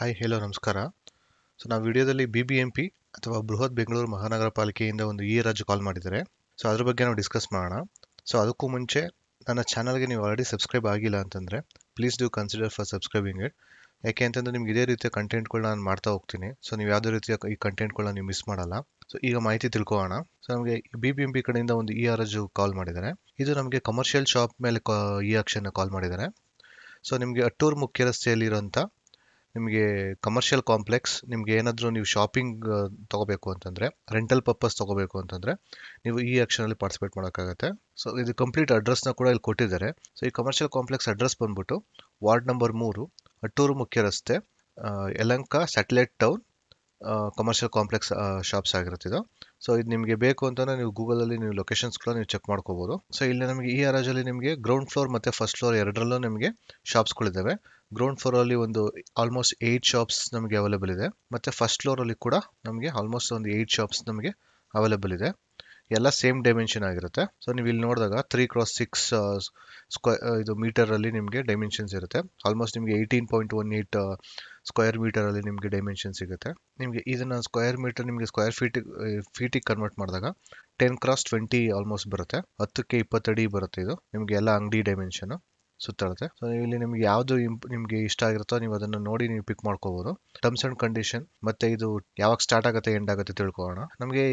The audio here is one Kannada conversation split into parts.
ಹಾಯ್ ಹಲೋ ನಮಸ್ಕಾರ ಸೊ ನಾವು ವಿಡಿಯೋದಲ್ಲಿ ಬಿ ಬಿ ಎಂ ಪಿ ಅಥವಾ ಬೃಹತ್ ಬೆಂಗಳೂರು ಮಹಾನಗರ ಪಾಲಿಕೆಯಿಂದ ಒಂದು ಇ e ರಾಜು ಕಾಲ್ ಮಾಡಿದ್ದಾರೆ ಸೊ ಅದ್ರ ಬಗ್ಗೆ ನಾವು ಡಿಸ್ಕಸ್ ಮಾಡೋಣ ಸೊ ಅದಕ್ಕೂ ಮುಂಚೆ ನನ್ನ ಚಾನಲ್ಗೆ ನೀವು ಆಲ್ರೆಡಿ ಸಬ್ಸ್ಕ್ರೈಬ್ ಆಗಿಲ್ಲ ಅಂತಂದರೆ please do consider for subscribing it ಯಾಕೆ ಅಂತಂದರೆ ನಿಮ್ಗೆ ಇದೇ ರೀತಿಯ ಕಂಟೆಂಟ್ಗಳು ನಾನು ಮಾಡ್ತಾ ಹೋಗ್ತೀನಿ ಸೊ ನೀವು ಯಾವುದೇ ರೀತಿಯ ಈ ಕಂಟೆಂಟ್ಗಳನ್ನ ನೀವು ಮಿಸ್ ಮಾಡಲ್ಲ ಸೊ ಈಗ ಮಾಹಿತಿ ತಿಳ್ಕೊಳ್ಳೋಣ ಸೊ ನಮಗೆ ಬಿ ಬಿ ಎಂ ಪಿ ಕಡೆಯಿಂದ ಒಂದು ಇ ಆರ್ ಎಜು ಕಾಲ್ ಮಾಡಿದ್ದಾರೆ ಇದು ನಮಗೆ ಕಮರ್ಷಿಯಲ್ ಶಾಪ್ ಮೇಲೆ ಕಾ ಇ ಆಕ್ಷನ್ನ ಕಾಲ್ ಮಾಡಿದ್ದಾರೆ ಸೊ ನಿಮಗೆ ಅಟ್ಟೂರು ಮುಖ್ಯ ರಸ್ತೆಯಲ್ಲಿರುವಂಥ ನಿಮಗೆ ಕಮರ್ಷಿಯಲ್ ಕಾಂಪ್ಲೆಕ್ಸ್ ನಿಮಗೆ ಏನಾದರೂ ನೀವು ಶಾಪಿಂಗ್ ತೊಗೋಬೇಕು ಅಂತಂದರೆ ರೆಂಟಲ್ ಪರ್ಪಸ್ ತೊಗೋಬೇಕು ಅಂತಂದರೆ ನೀವು ಈ ಆ್ಯಕ್ಷನಲ್ಲಿ ಪಾರ್ಟಿಸಿಪೇಟ್ ಮಾಡೋಕ್ಕಾಗತ್ತೆ ಸೊ ಇದು ಕಂಪ್ಲೀಟ್ ಅಡ್ರೆಸ್ನ ಕೂಡ ಇಲ್ಲಿ ಕೊಟ್ಟಿದ್ದಾರೆ ಸೊ ಈ ಕಮರ್ಷಿಯಲ್ ಕಾಂಪ್ಲೆಕ್ಸ್ ಅಡ್ರೆಸ್ ಬಂದ್ಬಿಟ್ಟು ವಾರ್ಡ್ ನಂಬರ್ ಮೂರು ಅಟ್ಟೂರು ಮುಖ್ಯ ರಸ್ತೆ Yelahanka satellite town commercial complex shops ಆಗಿರುತ್ತಿದ್ದು ಸೊ ಇದು ನಿಮಗೆ ಬೇಕು ಅಂತಲೇ ನೀವು ಗೂಗಲಲ್ಲಿ ನೀವು ಲೊಕೇಶನ್ಸ್ ಕೂಡ ನೀವು ಚೆಕ್ ಮಾಡ್ಕೋಬೋದು ಸೊ ಇಲ್ಲಿ ನಮಗೆ ಈ ಅಲ್ಲಿ ನಿಮಗೆ ಗ್ರೌಂಡ್ ಫ್ಲೋರ್ ಮತ್ತು ಫಸ್ಟ್ ಫ್ಲೋರ್ ಎರಡರಲ್ಲೂ ನಿಮಗೆ ಶಾಪ್ಸ್ಗಳಿದ್ದಾವೆ ಗ್ರೌಂಡ್ ಫ್ಲೋರಲ್ಲಿ ಒಂದು ಆಲ್ಮೋಸ್ಟ್ ಏಯ್ಟ್ ಶಾಪ್ಸ್ ನಮಗೆ ಅವೈಲೇಬಲ್ ಇದೆ ಮತ್ತು ಫಸ್ಟ್ ಫ್ಲೋರಲ್ಲಿ ಕೂಡ ನಮಗೆ ಆಲ್ಮೋಸ್ಟ್ ಒಂದು ಏಟ್ ಶಾಪ್ಸ್ ನಮಗೆ ಅವೈಲೇಬಲ್ ಇದೆ ಎಲ್ಲ ಸೇಮ್ ಡೈಮೆನ್ಷನ್ ಆಗಿರುತ್ತೆ ಸೊ ನೀವು ಇಲ್ಲಿ ನೋಡಿದಾಗ ತ್ರೀ ಕ್ರಾಸ್ ಸಿಕ್ಸ್ ಸ್ಕ್ವ ಇದು ಮೀಟರಲ್ಲಿ ನಿಮಗೆ ಡೈಮೆನ್ಷನ್ಸ್ ಇರುತ್ತೆ ಆಲ್ಮೋಸ್ಟ್ ನಿಮಗೆ eighteen point one eight square ಮೀಟರಲ್ಲಿ ನಿಮಗೆ ಡೈಮೆನ್ಷನ್ ಸಿಗುತ್ತೆ ನಿಮಗೆ ಇದನ್ನು ಸ್ಕ್ವೇರ್ ಮೀಟರ್ ನಿಮಗೆ ಸ್ಕ್ವೇರ್ ಫೀಟ್ ಫೀಟಿಗೆ ಕನ್ವರ್ಟ್ ಮಾಡಿದಾಗ ಟೆನ್ ಕ್ರಾಸ್ ಟ್ವೆಂಟಿ ಆಲ್ಮೋಸ್ಟ್ ಬರುತ್ತೆ ಹತ್ತಕ್ಕೆ ಇಪ್ಪತ್ತಡಿ ಬರುತ್ತೆ ಇದು ನಿಮಗೆ ಎಲ್ಲ ಅಂಗಡಿ ಡೈಮೆನ್ಷನು ಸುತ್ತಾಡುತ್ತೆ ಸೊ ಇಲ್ಲಿ ನಿಮ್ಗೆ ಯಾವುದು ನಿಮಗೆ ಇಷ್ಟ ಆಗಿರುತ್ತೋ ನೀವು ಅದನ್ನು ನೋಡಿ ನೀವು ಪಿಕ್ ಮಾಡ್ಕೋಬಹುದು ಟರ್ಮ್ಸ್ ಅಂಡ್ ಕಂಡೀಷನ್ ಮತ್ತೆ ಇದು ಯಾವಾಗ ಸ್ಟಾರ್ಟ್ ಆಗುತ್ತೆ ಎಂಡ್ ಆಗುತ್ತೆ ತಿಳ್ಕೊಳ್ಳೋಣ ನಮಗೆ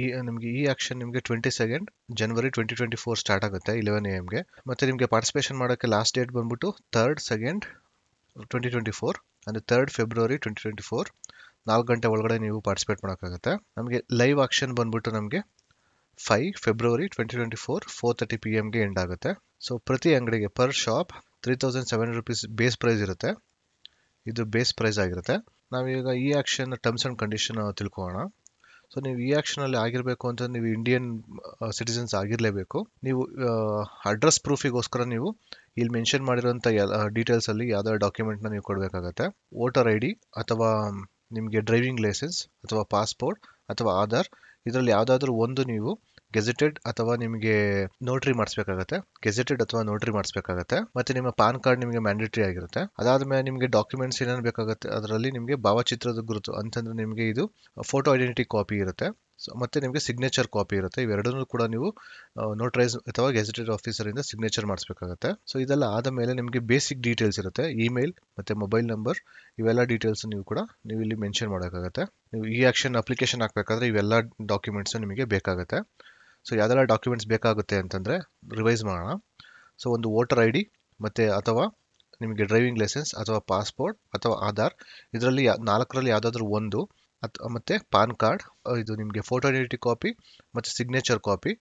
ಈ ನಿಮಗೆ ಈ ಆಕ್ಷನ್ ನಿಮಗೆ twenty second January twenty twenty four start ಆಗುತ್ತೆ ಇಲೆವೆನ್ ಎ ಎಮ್ಗೆ ಮತ್ತು ನಿಮಗೆ ಪಾರ್ಟಿಸಿಪೇಷನ್ ಮಾಡೋಕ್ಕೆ ಲಾಸ್ಟ್ ಡೇಟ್ ಬಂದ್ಬಿಟ್ಟು third second twenty twenty four ಅಂದರೆ third February twenty twenty four ನಾಲ್ಕು ಗಂಟೆ ಒಳಗಡೆ ನೀವು ಪಾರ್ಟಿಸಿಪೇಟ್ ಮಾಡೋಕ್ಕಾಗುತ್ತೆ ನಮಗೆ ಲೈವ್ ಆಕ್ಷನ್ ಬಂದ್ಬಿಟ್ಟು ನಮಗೆ five February twenty twenty four four thirty P ಎಮ್ಗೆ ಎಂಡ್ ಆಗುತ್ತೆ ಸೊ ಪ್ರತಿ ಅಂಗಡಿಗೆ per shop three thousand seven rupees base price ಇರುತ್ತೆ ಇದು ಬೇಸ್ ಪ್ರೈಸ್ ಆಗಿರುತ್ತೆ ನಾವೀಗ ಈ ಆಕ್ಷನ್ ಟರ್ಮ್ಸ್ ಆ್ಯಂಡ್ ಕಂಡೀಷನ್ ತಿಳ್ಕೊಳ್ಳೋಣ ಸೊ ನೀವು ಈ ಆ್ಯಕ್ಷನಲ್ಲಿ ಆಗಿರಬೇಕು ಅಂತ ನೀವು ಇಂಡಿಯನ್ ಸಿಟಿಸನ್ಸ್ ಆಗಿರಲೇಬೇಕು ನೀವು ಅಡ್ರೆಸ್ ಪ್ರೂಫಿಗೋಸ್ಕರ ನೀವು ಇಲ್ಲಿ ಮೆನ್ಷನ್ ಮಾಡಿರೋಂಥ ಡೀಟೇಲ್ಸಲ್ಲಿ ಯಾವ್ದಾದ್ರು ಡಾಕ್ಯುಮೆಂಟ್ನ ನೀವು ಕೊಡಬೇಕಾಗತ್ತೆ ವೋಟರ್ ಐ ಡಿ ಅಥವಾ ನಿಮಗೆ ಡ್ರೈವಿಂಗ್ ಲೈಸೆನ್ಸ್ ಅಥವಾ ಪಾಸ್ಪೋರ್ಟ್ ಅಥವಾ ಆಧಾರ್ ಇದರಲ್ಲಿ ಯಾವುದಾದ್ರೂ ಒಂದು ನೀವು ಗೆಜೆಟೆಡ್ ಅಥವಾ ನಿಮಗೆ ನೋಟ್ರಿ ಮಾಡಿಸ್ಬೇಕಾಗತ್ತೆ ಗೆಜೆಟೆಡ್ ಅಥವಾ ನೋಟ್ರಿ ಮಾಡಿಸ್ಬೇಕಾಗತ್ತೆ ಮತ್ತೆ ನಿಮ್ಮ ಪಾನ್ ಕಾರ್ಡ್ ನಿಮಗೆ ಮ್ಯಾಂಡೇಟರಿ ಆಗಿರುತ್ತೆ ಅದಾದ್ಮೇಲೆ ನಿಮಗೆ ಡಾಕ್ಯುಮೆಂಟ್ಸ್ ಏನೇನು ಬೇಕಾಗುತ್ತೆ ಅದರಲ್ಲಿ ನಿಮಗೆ ಭಾವಚಿತ್ರದ ಗುರುತು ಅಂತಂದ್ರೆ ನಿಮಗೆ ಇದು ಫೋಟೋ ಐಡೆಂಟಿಟಿ ಕಾಪಿ ಇರುತ್ತೆ ಸೊ ಮತ್ತೆ ನಿಮಗೆ ಸಿಗ್ನೇಚರ್ ಕಾಪಿ ಇರುತ್ತೆ ಇವೆರಡನ್ನೂ ಕೂಡ ನೀವು ನೋಟ್ರೈಸ್ ಅಥವಾ ಗೆಜೆಟೆಡ್ ಆಫೀಸರಿಂದ ಸಿಗ್ನೇಚರ್ ಮಾಡಿಸ್ಬೇಕಾಗತ್ತೆ ಸೊ ಇದೆಲ್ಲ ಆದ ಮೇಲೆ ನಿಮಗೆ ಬೇಸಿಕ್ ಡೀಟೇಲ್ಸ್ ಇರುತ್ತೆ ಇಮೇಲ್ ಮತ್ತು ಮೊಬೈಲ್ ನಂಬರ್ ಇವೆಲ್ಲ ಡೀಟೇಲ್ಸ್ ನೀವು ಕೂಡ ನೀವು ಇಲ್ಲಿ ಮೆನ್ಷನ್ ಮಾಡೋಕ್ಕಾಗುತ್ತೆ ನೀವು ಈ ಆ್ಯಕ್ಷನ್ ಅಪ್ಲಿಕೇಶನ್ ಹಾಕಬೇಕಾದ್ರೆ ಇವೆಲ್ಲ ಡಾಕ್ಯುಮೆಂಟ್ಸು ನಿಮಗೆ ಬೇಕಾಗುತ್ತೆ ಸೊ ಯಾವ್ದೆಲ್ಲ ಡಾಕ್ಯುಮೆಂಟ್ಸ್ ಬೇಕಾಗುತ್ತೆ ಅಂತಂದರೆ ರಿವೈಸ್ ಮಾಡೋಣ ಸೊ ಒಂದು ವೋಟರ್ ಐ ಡಿ ಮತ್ತು ಅಥವಾ ನಿಮಗೆ ಡ್ರೈವಿಂಗ್ ಲೈಸೆನ್ಸ್ ಅಥವಾ ಪಾಸ್ಪೋರ್ಟ್ ಅಥವಾ ಆಧಾರ್ ಇದರಲ್ಲಿ ಯಾ ನಾಲ್ಕರಲ್ಲಿ ಯಾವುದಾದ್ರೂ ಒಂದು ಅಥವಾ ಮತ್ತು ಪಾನ್ ಕಾರ್ಡ್ ಇದು ನಿಮಗೆ ಫೋಟೋ ಐಡೆಂಟಿಟಿ ಕಾಪಿ ಮತ್ತು ಸಿಗ್ನೇಚರ್ ಕಾಪಿ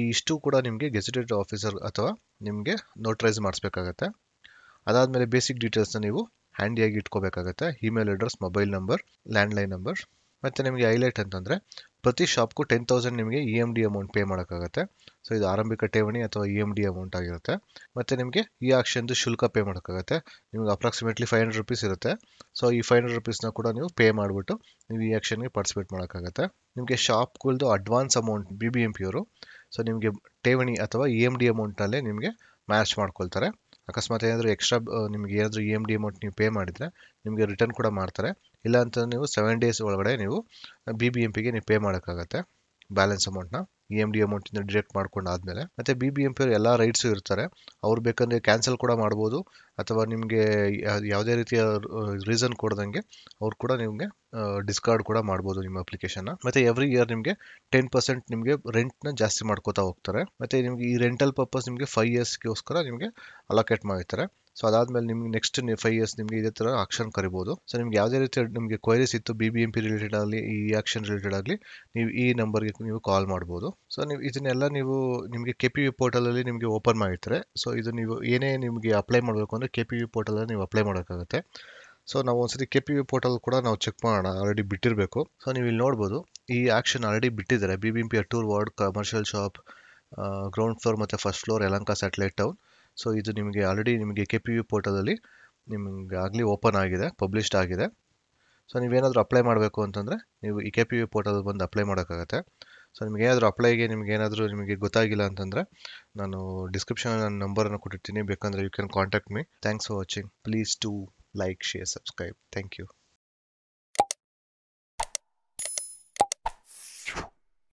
ಈ ಇಷ್ಟು ಕೂಡ ನಿಮಗೆ ಗೆಜೆಟೆಡ್ ಆಫೀಸರ್ ಅಥವಾ ನಿಮಗೆ ನೋಟ್ರೈಸ್ ಮಾಡಿಸ್ಬೇಕಾಗತ್ತೆ ಅದಾದಮೇಲೆ ಬೇಸಿಕ್ ಡೀಟೇಲ್ಸ್ನ ನೀವು ಹ್ಯಾಂಡಿಯಾಗಿ ಇಟ್ಕೋಬೇಕಾಗತ್ತೆ email address mobile number landline number ಮತ್ತು ನಿಮಗೆ ಹೈಲೈಟ್ ಅಂತಂದರೆ ಪ್ರತಿ ಶಾಪ್ಗೂ ಟೆನ್ ತೌಸಂಡ್ ನಿಮಗೆ E M D amount pay ಮಾಡೋಕ್ಕಾಗುತ್ತೆ ಸೊ ಇದು ಆರಂಭಿಕ ಠೇವಣಿ ಅಥವಾ ಇ ಎಮ್ ಡಿ ಅಮೌಂಟ್ ಆಗಿರುತ್ತೆ ಮತ್ತು ನಿಮಗೆ ಈ ಆಕ್ಷನ್ದು ಶುಲ್ಕ ಪೇ ಮಾಡೋಕ್ಕಾಗುತ್ತೆ ನಿಮಗೆ ಅಪ್ರಾಕ್ಸಿಮೇಟ್ಲಿ ಫೈವ್ ಹಂಡ್ರೆಡ್ ರುಪೀಸ್ ಇರುತ್ತೆ ಸೊ ಈ ಫೈವ್ ಹಂಡ್ರೆಡ್ ರುಪೀಸ್ನ ಕೂಡ ನೀವು ಪೇ ಮಾಡಿಬಿಟ್ಟು ನೀವು ಈ ಆಕ್ಷನ್ಗೆ ಪಾರ್ಟಿಸಿಪೇಟ್ ಮಾಡೋಕ್ಕಾಗುತ್ತೆ ನಿಮಗೆ ಶಾಪ್ಗಳದ್ದು advance amount B B P ಪಿಯವರು ಸೊ ನಿಮಗೆ ಠೇವಣಿ ಅಥವಾ ಇ e ಎಮ್ ಡಿ ಅಮೌಂಟಲ್ಲೇ ನಿಮಗೆ ಮ್ಯಾಚ್ ಮಾಡ್ಕೊಳ್ತಾರೆ ಅಕಸ್ಮಾತ್ ಏನಾದರೂ ಎಕ್ಸ್ಟ್ರಾ ನಿಮಗೆ ಏನಾದರೂ E e M D amount ನೀವು ಪೇ ಮಾಡಿದರೆ ನಿಮಗೆ ರಿಟರ್ನ್ ಕೂಡ ಮಾಡ್ತಾರೆ ಇಲ್ಲ ಅಂತಂದ್ರೆ ನೀವು ಸೆವೆನ್ ಡೇಸ್ ಒಳಗಡೆ ನೀವು ಬಿ ಬಿ ಎಂ ಪಿಗೆ ನೀವು ಪೇ ಮಾಡೋಕ್ಕಾಗತ್ತೆ ಬ್ಯಾಲೆನ್ಸ್ ಅಮೌಂಟ್ನ E ಇ ಎಮ್ ಡಿ ಅಮೌಂಟಿಂದ ಡಿಡಕ್ಟ್ ಮಾಡ್ಕೊಂಡು ಆದಮೇಲೆ ಮತ್ತು ಬಿ ಬಿ ಎಂ ಪಿ ಎಲ್ಲ ರೈಟ್ಸು ಇರ್ತಾರೆ ಅವ್ರು ಬೇಕಂದ್ರೆ ಕ್ಯಾನ್ಸಲ್ ಕೂಡ ಮಾಡ್ಬೋದು ಅಥವಾ ನಿಮಗೆ ಯಾವುದೇ ರೀತಿಯ ರೀಸನ್ ಕೊಡ್ದಂಗೆ ಅವ್ರು ಕೂಡ ನಿಮಗೆ ಡಿಸ್ಕಾರ್ಡ್ ಕೂಡ ಮಾಡ್ಬೋದು ನಿಮ್ಮ ಅಪ್ಲಿಕೇಶನ್ನ ಮತ್ತು ಎವ್ರಿ ಇಯರ್ ನಿಮಗೆ ಟೆನ್ ಪರ್ಸೆಂಟ್ ನಿಮಗೆ ರೆಂಟ್ನ ಜಾಸ್ತಿ ಮಾಡ್ಕೋತಾ ಹೋಗ್ತಾರೆ ಮತ್ತು ನಿಮಗೆ ಈ ರೆಂಟಲ್ ಪರ್ಪಸ್ ನಿಮಗೆ ಫೈವ್ ಇಯರ್ಸ್ಗೋಸ್ಕರ ನಿಮಗೆ ಅಲೋಕೇಟ್ ಮಾಡಿರ್ತಾರೆ ಸೊ ಅದಾದಮೇಲೆ ನಿಮ್ಗೆ ನೆಕ್ಸ್ಟ್ ಫೈವ್ ಇಯರ್ಸ್ ನಿಮಗೆ ಇದೇ ಥರ ಆಕ್ಷನ್ ಕರಿಬೋದು ಸೊ ನಿಮ್ಗೆ ಯಾವುದೇ ರೀತಿ ನಿಮಗೆ ಕ್ವೈರೀಸ್ ಇತ್ತು B B M P related ಆಗಲಿ ಈ ಆಕ್ಷನ್ ರಿಲೇಟೆಡ್ ಆಗಲಿ ನೀವು ಈ ನಂಬರ್ಗೆ ನೀವು ಕಾಲ್ ಮಾಡ್ಬೋದು ಸೊ ನೀವು ಇದನ್ನೆಲ್ಲ ನೀವು ನಿಮಗೆ ಕೆ ಪಿ ವಿ ಪೋರ್ಟಲಲ್ಲಿ ನಿಮಗೆ ಓಪನ್ ಮಾಡಿರ್ತಾರೆ ಸೊ ಇದು ನೀವು ಏನೇ ನಿಮಗೆ ಅಪ್ಲೈ ಮಾಡಬೇಕು ಅಂದರೆ ಕೆ ಪಿ ವಿ ಪೋರ್ಟಲಲ್ಲಿ ನೀವು ಅಪ್ಲೈ ಮಾಡೋಕ್ಕಾಗುತ್ತೆ ಸೊ ನಾವು ಒಂದ್ಸರಿ ಕೆ ಪಿ ವಿ ಪೋರ್ಟಲ್ ಕೂಡ ನಾವು ಚೆಕ್ ಮಾಡೋಣ ಆಲ್ರೆಡಿ ಬಿಟ್ಟಿರಬೇಕು ಸೊ ನೀವು ಇಲ್ಲಿ ನೋಡ್ಬೋದು ಈ ಆ್ಯಕ್ಷನ್ ಆಲ್ರೆಡಿ ಬಿಟ್ಟಿದ್ದಾರೆ B B M P Attur ward commercial shop ground floor ಮತ್ತು first floor Yelahanka satellite town so ಇದು ನಿಮಗೆ ಆಲ್ರೆಡಿ ನಿಮಗೆ ಕೆ ಪಿ ಯು ಪೋರ್ಟಲಲ್ಲಿ ನಿಮಗೆ ಆಗಲಿ ಓಪನ್ ಆಗಿದೆ ಪಬ್ಲಿಷ್ಡ್ ಆಗಿದೆ ಸೊ ನೀವೇನಾದರೂ ಅಪ್ಲೈ ಮಾಡಬೇಕು ಅಂತಂದರೆ ನೀವು ಈ ಕೆ ಪಿ ಯು ಪೋರ್ಟಲ್ ಬಂದು ಅಪ್ಲೈ ಮಾಡೋಕ್ಕಾಗತ್ತೆ ಸೊ ನಿಮಗೆ ಏನಾದರೂ ಅಪ್ಲೈಗೆ ನಿಮ್ಗೆ ಏನಾದರೂ ನಿಮಗೆ ಗೊತ್ತಾಗಿಲ್ಲ ಅಂತಂದರೆ ನಾನು ಡಿಸ್ಕ್ರಿಪ್ಷನ್ ನನ್ನ ನಂಬರನ್ನು ಕೊಟ್ಟಿರ್ತೀನಿ ಬೇಕಂದರೆ you can contact me thanks for watching please to like share subscribe thank you